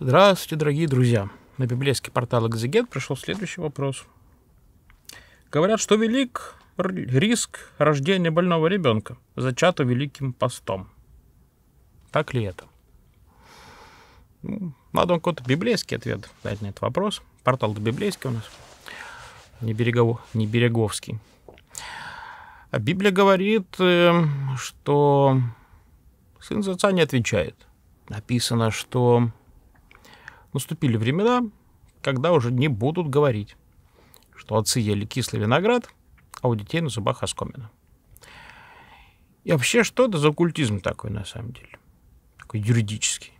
Здравствуйте, дорогие друзья! На библейский портал «Экзегет» пришел следующий вопрос. Говорят, что велик риск рождения больного ребенка, зачата великим постом. Так ли это? Ну, надо вам какой-то библейский ответ дать на этот вопрос. Портал библейский у нас, не, берегов, не береговский. А Библия говорит, эм, что сын за отца не отвечает. Написано, что наступили времена, когда уже не будут говорить, что отцы ели кислый виноград, а у детей на зубах оскомина. И вообще, что это за оккультизм такой, на самом деле? Такой юридический.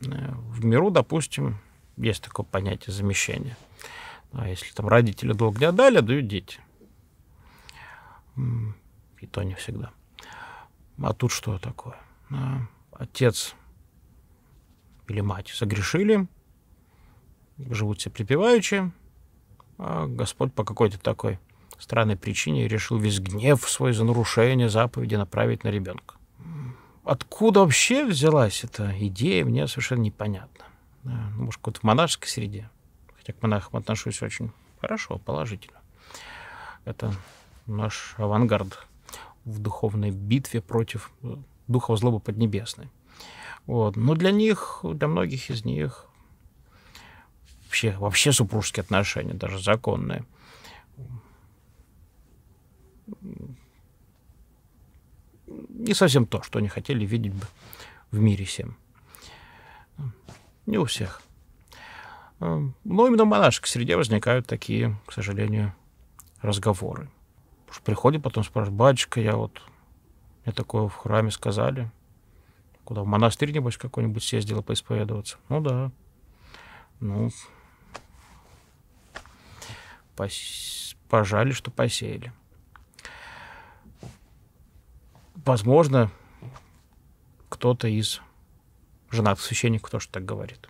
Э, в миру, допустим, есть такое понятие замещения. А если там родители долг не отдали, дают дети. И то не всегда. А тут что такое? Э, отец или мать согрешили, живут все припеваючи, а Господь по какой-то такой странной причине решил весь гнев свой за нарушение заповеди направить на ребенка. Откуда вообще взялась эта идея, мне совершенно непонятно. Э, ну, может, какой-то в монашеской среде. Хотя к монахам отношусь очень хорошо, положительно. Это наш авангард в духовной битве против э, духов злобы поднебесной. Вот. Но для них, для многих из них вообще, вообще супружеские отношения, даже законные. Не совсем то, что они хотели видеть бы в мире всем. Не у всех. Но именно в монашеской среде возникают такие, к сожалению, разговоры. Потому приходит потом спрашивает, батюшка, я вот, мне такое в храме сказали, куда, в монастырь, небось, какой-нибудь съездила поисповедоваться. Ну да. Ну, пос... пожали, что посеяли. Возможно, кто-то из женатых священников тоже так говорит.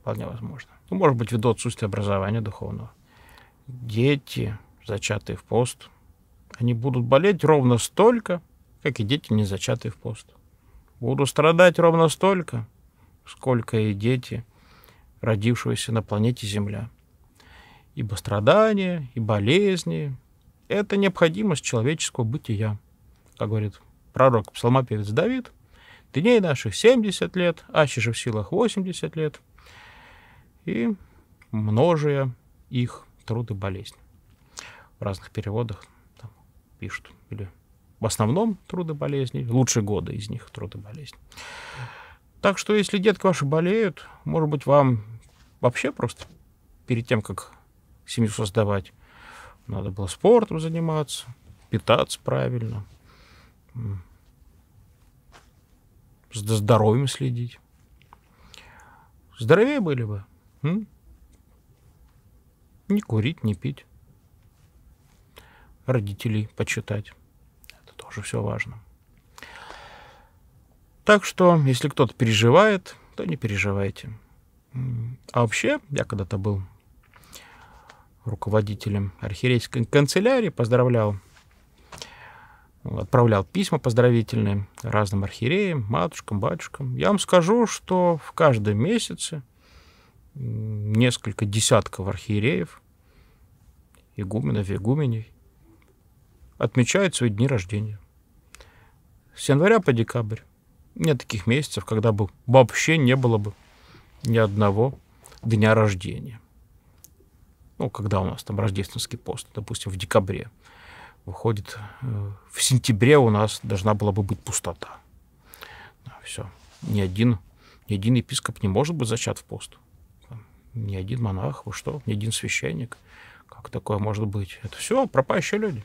Вполне возможно. Ну, может быть, ввиду отсутствия образования духовного. Дети, зачатые в пост, они будут болеть ровно столько, как и дети, не зачатые в пост. Будут страдать ровно столько, сколько и дети, родившиеся на планете Земля – ибо страдания и болезни — это необходимость человеческого бытия. Как говорит пророк псалмопевец Давид, «Дней наших 70 лет, аще же в силах 80 лет, и множия их труды болезни В разных переводах там, пишут, или в основном труды болезни, лучшие годы из них труды болезни. Так что, если детки ваши болеют, может быть, вам вообще просто перед тем, как семью создавать. Надо было спортом заниматься, питаться правильно, за здоровьем следить. Здоровее были бы. М? Не курить, не пить. Родителей почитать. Это тоже все важно. Так что, если кто-то переживает, то не переживайте. А вообще, я когда-то был руководителем архиерейской канцелярии, поздравлял, отправлял письма поздравительные разным архиереям, матушкам, батюшкам. Я вам скажу, что в каждом месяце несколько десятков архиереев, игуменов и игуменей отмечают свои дни рождения. С января по декабрь. Нет таких месяцев, когда бы вообще не было бы ни одного дня рождения ну, когда у нас там рождественский пост, допустим, в декабре, выходит, э, в сентябре у нас должна была бы быть пустота. Все. Ни один, ни один епископ не может быть зачат в пост. Ни один монах, вы что, ни один священник. Как такое может быть? Это все пропащие люди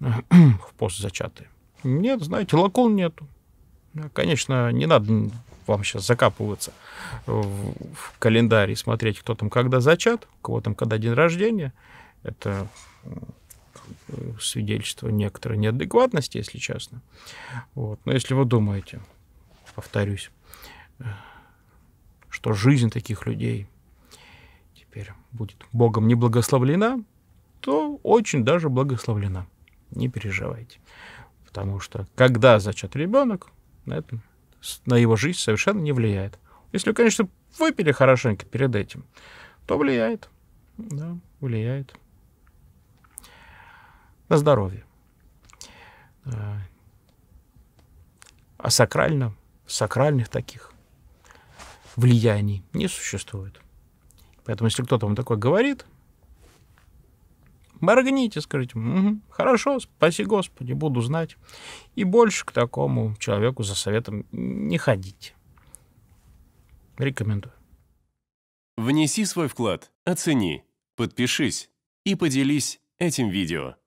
э, в пост зачатые. Нет, знаете, лакун нету. Конечно, не надо вам сейчас закапываться в, календарь и смотреть, кто там когда зачат, у кого там когда день рождения. Это свидетельство некоторой неадекватности, если честно. Вот. Но если вы думаете, повторюсь, э, что жизнь таких людей теперь будет Богом не благословлена, то очень даже благословлена. Не переживайте. Потому что когда зачат ребенок, на этом на его жизнь совершенно не влияет. Если, конечно, выпили хорошенько перед этим, то влияет. Да, влияет. На здоровье. А, а сакрально, сакральных таких влияний не существует. Поэтому, если кто-то вам такое говорит, Моргните, скажите, угу, хорошо, спаси Господи, буду знать. И больше к такому человеку за советом не ходите. Рекомендую. Внеси свой вклад, оцени, подпишись и поделись этим видео.